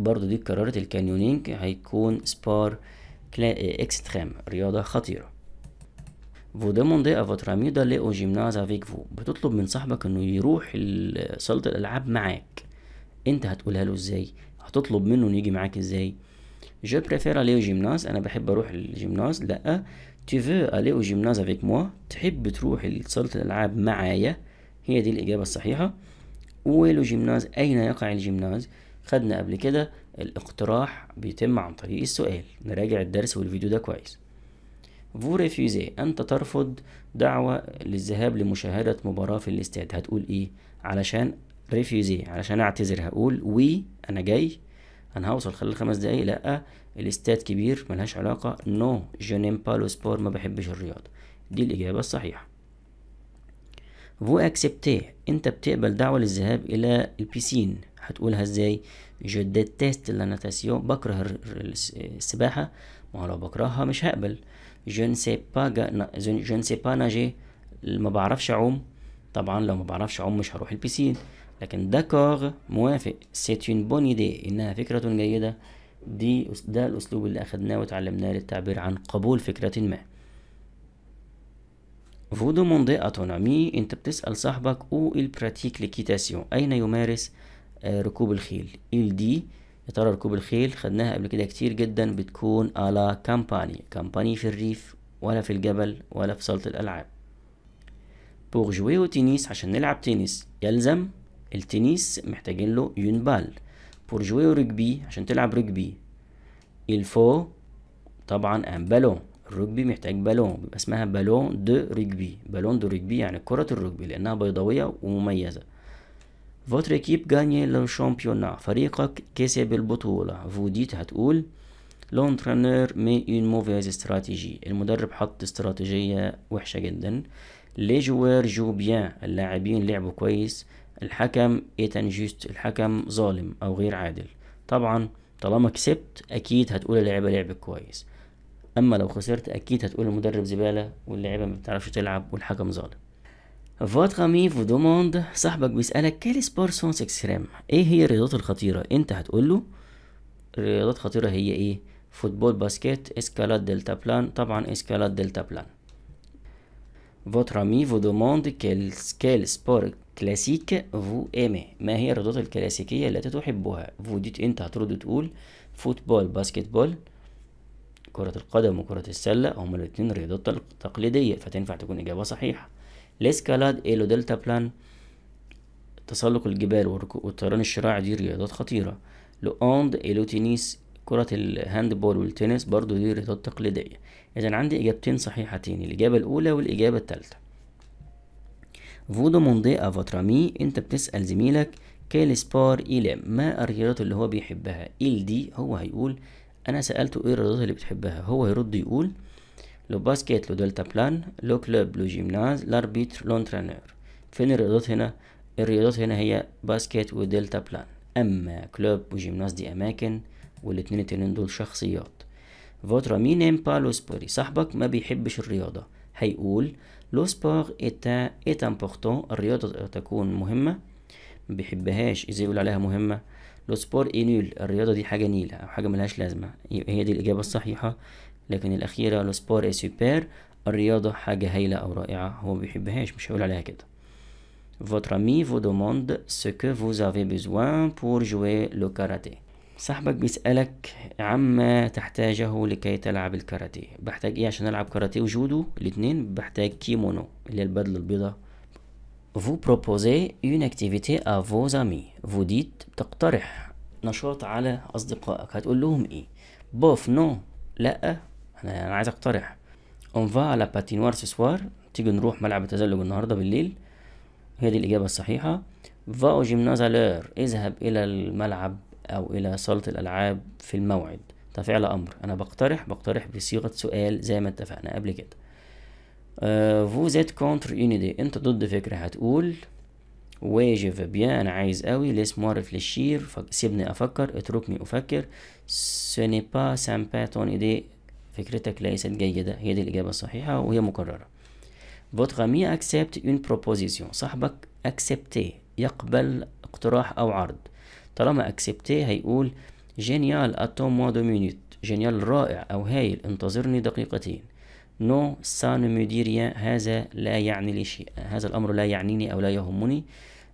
برضو دي كررت الكانيونينج هيكون سبار كلا اكستريم رياضة خطيرة فو دوموندي ا فوتر امي دالي او جيمناز افيك فو بتطلب من صاحبك انه يروح صالة الألعاب معاك انت هتقولها له ازاي هتطلب منه انه يجي معاك ازاي Je préfère aller au gymnase أنا بحب أروح الجيمناز لأ tu veux aller au gymnase avec moi تحب تروح صالة الألعاب معايا هي دي الإجابة الصحيحة ولو جيمناز أين يقع الجيمناز خدنا قبل كده الاقتراح بيتم عن طريق السؤال نراجع الدرس والفيديو ده كويس vous refusez أنت ترفض دعوة للذهاب لمشاهدة مباراة في الاستاد هتقول إيه علشان refusez علشان أعتذر هقول وي أنا جاي انا هوصل خلال خمس دقايق لا الاستاد كبير ملهاش علاقة نو جو بالو با لو سبور ما بحبش الرياضة دي الإجابة الصحيحة فو اكسبتيه انت بتقبل دعوة للذهاب الى البيسين هتقولها ازاي جو ديتيست لا ناتاسيون بكره السباحة ما هو لو بكرهها مش هقبل جو سي با جون سي با ناجي ما بعرفش اعوم طبعا لو ما بعرفش اعوم مش هروح البيسين لكن داكور موافق سيت اون بون ايدي انها فكرة جيدة دي ده الاسلوب اللي اخدناه وتعلمناه للتعبير عن قبول فكرة ما فودو موندي اتونامي انت بتسأل صاحبك او البراتيك لكيتاسيون اين يمارس آه، ركوب الخيل ال دي يا ترى ركوب الخيل خدناها قبل كده كتير جدا بتكون على كامباني كامباني في الريف ولا في الجبل ولا في صالة الألعاب بور جوي تنس عشان نلعب تنس يلزم التنس محتاجين له اون بال بور جوي ركبي عشان تلعب ركبي الفو طبعا ان آه، بالون الركبي محتاج بالون بيبقى اسمها بالون دو ركبي بالون دو ركبي يعني كرة الركبي لأنها بيضاوية ومميزة فوتر ايكيب غاني لو شامبيونا فريقك كسب البطولة فوديت هتقول لونترانور مي اون موفيز استراتيجي المدرب حط استراتيجية وحشة جدا لي جوار جو بيان اللاعبين لعبوا كويس الحكم إيتانجيست الحكم ظالم أو غير عادل طبعا طالما كسبت أكيد هتقول اللعيبة لعبت كويس أما لو خسرت أكيد هتقول المدرب زبالة واللعيبة ما بتعرفش تلعب والحكم ظالم فوتر امي فو دوموند صاحبك بيسألك كالي سبور سونس اكستريم ايه هي الرياضات الخطيرة انت هتقول له الرياضات الخطيرة هي ايه فوتبول باسكت اسكالات دلتا بلان طبعا اسكالات دلتا بلان فوتر امي فو دوموند كال سكال كلاسيك فو ايمي ما هي الرياضات الكلاسيكية التي تحبها فو ديت انت هترد تقول فوتبول باسكتبول كرة القدم وكرة السلة هما الاتنين رياضات تقليدية فتنفع تكون إجابة صحيحة الاسكالاد ايلو دلتا بلان تسلق الجبال والطيران الشراعي دي رياضات خطيرة لوند ايلو تنس كرة الهاند بول والتنس برضو دي رياضات تقليدية إذا عندي إجابتين صحيحتين الإجابة الأولى والإجابة التالتة Vous demandez ا فوتر امي أنت بتسأل زميلك quel sport il ما الرياضات اللي هو بيحبها ال دي هو هيقول أنا سألته إيه الرياضات اللي بتحبها هو يرد يقول لو باسكيت لو دلتا بلان لو كلوب لو جيمناز لاربيتر لونترانير فين الرياضات هنا الرياضات هنا هي باسكيت ودلتا بلان أما كلوب وجيمناز دي أماكن والاتنين التنين دول شخصيات فوترا مين ام بالو سبوري صاحبك ما بيحبش الرياضة هيقول لو سبور ايتا إت امبورتون الرياضة تكون مهمة مبيحبهاش ازاي يقول عليها مهمة لو سبور اي نول الرياضة دي حاجة نيلة أو حاجة ملهاش لازمة هي دي الإجابة الصحيحة لكن الأخيرة لو سبور اي سوبر الرياضة حاجة هايلة أو رائعة هو مبيحبهاش مش هيقول عليها كده Votre ami vous demande ce que vous avez besoin pour jouer le karaté. صاحبك بيسألك عما تحتاجه لكي تلعب الكاراتيه بحتاج ايه عشان العب كاراتيه وجودو الاتنين بحتاج كيمونو اللي هي البدلة البيضاء Vous proposez une activité à vos amis Vous dites بتقترح نشاط على أصدقائك هتقول لهم ايه بوف نو لأ أنا, أنا عايز أقترح On va à la patinoire ce soir تيجي نروح ملعب التزلج النهاردة بالليل هي دي الإجابة الصحيحة Va au gymnase à l'heure اذهب إلى الملعب أو إلى صالة الألعاب في الموعد ده فعل أمر أنا بقترح بقترح بصيغة سؤال زي ما اتفقنا قبل كده فو زيت كونتر يونيدي أنت ضد فكرة هتقول واجه بيان أنا عايز قوي ليس موا ريفليشير سيبني أفكر اتركني أفكر سوني با سامبا تون إيدي فكرتك ليست جيدة هي دي الإجابة الصحيحة وهي مكررة فوت غامي اكسبت une بروبوزيسيون صاحبك اكسبتي يقبل اقتراح أو عرض طالما اكسبتيه هيقول جينيال اتوم موا دو مينوت جينيال رائع او هايل انتظرني دقيقتين نو سان ميديريا هذا لا يعني لي شيء هذا الامر لا يعنيني او لا يهمني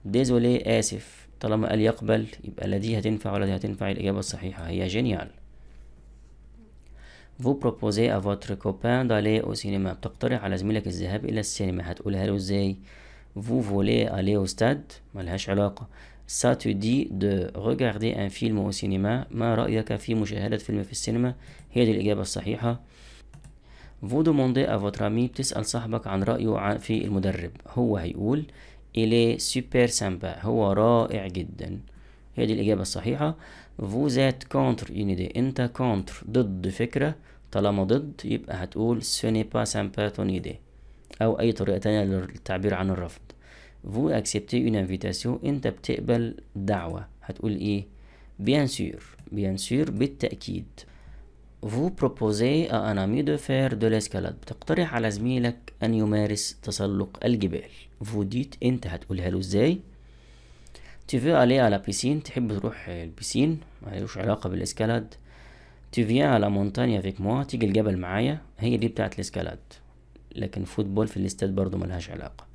ديزولي اسف طالما قال يقبل يبقى لا دي هتنفع ولا دي هتنفع الاجابه الصحيحه هي جينيال فو بروبوزي ا فوتر كوبان دالي او سينما بتقترح على زميلك الذهاب الى السينما هتقولها له ازاي فو فولي الي او ستاد ملهاش علاقه ça te dit de regarder un film au cinéma ما رأيك في مشاهدة فيلم في السينما هي دي الإجابة الصحيحة vous demandez à votre ami بتسأل صاحبك عن رأيه في المدرب هو هيقول il est super sympa هو رائع جدا هي دي الإجابة الصحيحة vous êtes contre une idée أنت contre ضد فكرة طالما ضد يبقى هتقول ce n'est pas sympa ton idée أو أي طريقة تانية للتعبير عن الرفض vous acceptez une invitation انت بتقبل دعوة هتقول ايه bien sûr bien sûr بالتأكيد vous proposez à un ami de faire de l'escalade بتقترح على زميلك أن يمارس تسلق الجبال vous dites أنت هتقولها له إزاي tu veux aller à la piscine تحب تروح البسين ملوش علاقة بالإسكالاد tu viens à la montagne avec moi تيجي الجبل معايا هي دي بتاعت الإسكالاد لكن فوتبول في الاستاد برضه ملهاش علاقة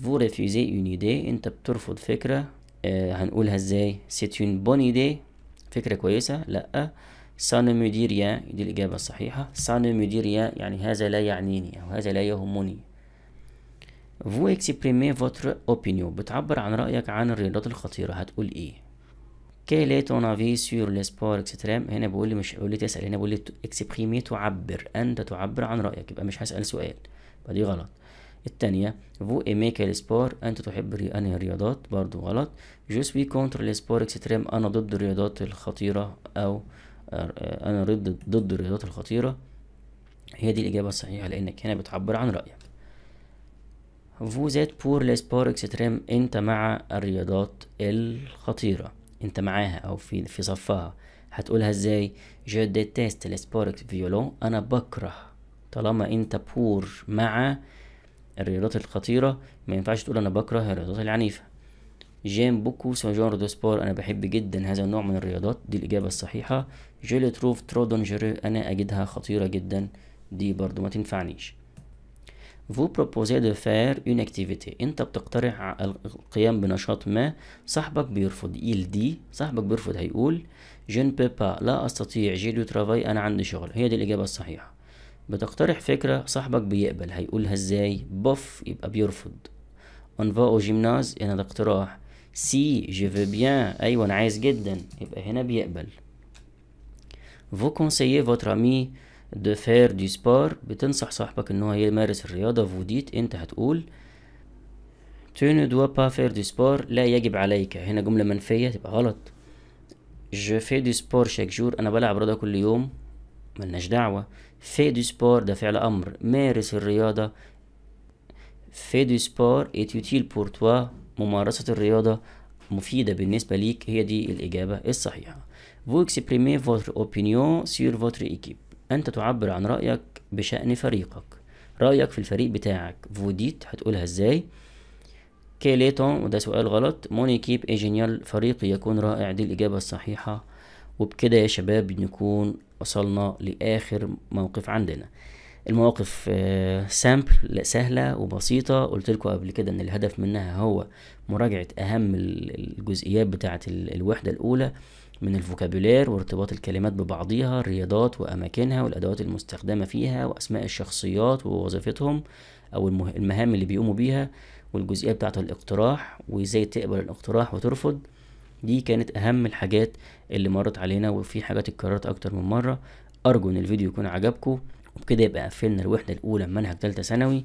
vous refusez une idée انت بترفض فكرة آه هنقولها ازاي c'est une bonne idée فكرة كويسة لأ ça ne me dit rien دي الإجابة الصحيحة ça ne me dit rien يعني هذا لا يعنيني أو هذا لا يهمني vous exprimez votre opinion بتعبر عن رأيك عن الرياضات الخطيرة هتقول ايه quel est ton avis sur le sport extrême هنا بقول لي مش هقول لي تسأل هنا بقول لي exprimer تعبر أنت تعبر عن رأيك يبقى مش هسأل سؤال يبقى دي غلط التانية فو ايميكا السبور انت تحب انهي الرياضات برضو غلط جو سوي كونتر السبور اكستريم انا ضد الرياضات الخطيرة او آه، انا ضد ضد الرياضات الخطيرة هي دي الاجابة الصحيحة لانك هنا بتعبر عن رأيك فو ذات بور لسبور اكستريم انت مع الرياضات الخطيرة انت معاها او في في صفها هتقولها ازاي جو ديتيست لسبور فيولون انا بكره طالما انت بور مع الرياضات الخطيرة ما ينفعش تقول أنا بكره الرياضات العنيفة جيم بوكو سوجور دو سبور أنا بحب جدا هذا النوع من الرياضات دي الإجابة الصحيحة جيلي تروف ترودونجر أنا أجدها خطيرة جدا دي برضو ما تنفعنيش فو بروبوزي دو faire اون اكتيفيتي انت بتقترح القيام بنشاط ما صاحبك بيرفض يقول دي صاحبك بيرفض هيقول je بيبا لا استطيع جي دو ترافاي انا عندي شغل هي دي الاجابه الصحيحه بتقترح فكرة صاحبك بيقبل هيقولها ازاي بوف يبقى بيرفض اون va au gymnase يعني هنا ده اقتراح سي جي في بيان ايوه انا عايز جدا يبقى هنا بيقبل فو conseillez فوتر امي دو فير دي سبور بتنصح صاحبك ان هو يمارس الرياضة فو ديت انت هتقول تو نو دوا با فير دي سبور لا يجب عليك هنا جملة منفية تبقى غلط je fais du sport chaque jour انا بلعب رياضة كل يوم ملناش دعوة في دو سبور ده فعل أمر مارس الرياضة في دو سبور ات يوتيل بور توا ممارسة الرياضة مفيدة بالنسبة ليك هي دي الإجابة الصحيحة Vous exprimez votre opinion sur votre équipe أنت تعبر عن رأيك بشأن فريقك رأيك في الفريق بتاعك فوديت هتقولها إزاي كي ليتون وده سؤال غلط مون ايكيب اي جينيال فريقي يكون رائع دي الإجابة الصحيحة وبكده يا شباب نكون وصلنا لاخر موقف عندنا المواقف سامبل آه، سهلة وبسيطة قلت لكم قبل كده ان الهدف منها هو مراجعة اهم الجزئيات بتاعة الوحدة الاولى من الفوكابولير وارتباط الكلمات ببعضيها الرياضات وأماكنها والأدوات المستخدمة فيها وأسماء الشخصيات ووظيفتهم أو المهام اللي بيقوموا بيها والجزئية بتاعة الاقتراح وإزاي تقبل الاقتراح وترفض دي كانت اهم الحاجات اللي مرت علينا وفي حاجات اتكررت اكتر من مره ارجو ان الفيديو يكون عجبكم وبكده يبقى قفلنا الوحده الاولى من منهج تالتة ثانوي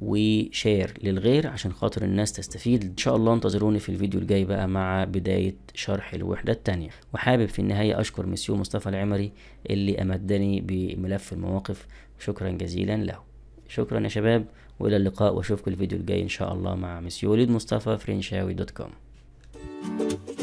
وشير للغير عشان خاطر الناس تستفيد ان شاء الله انتظروني في الفيديو الجاي بقى مع بداية شرح الوحدة التانية وحابب في النهاية اشكر مسيو مصطفى العمري اللي امدني بملف المواقف شكرا جزيلا له شكرا يا شباب والى اللقاء واشوفكم الفيديو الجاي ان شاء الله مع مسيو وليد مصطفى فرنشاوي دوت كوم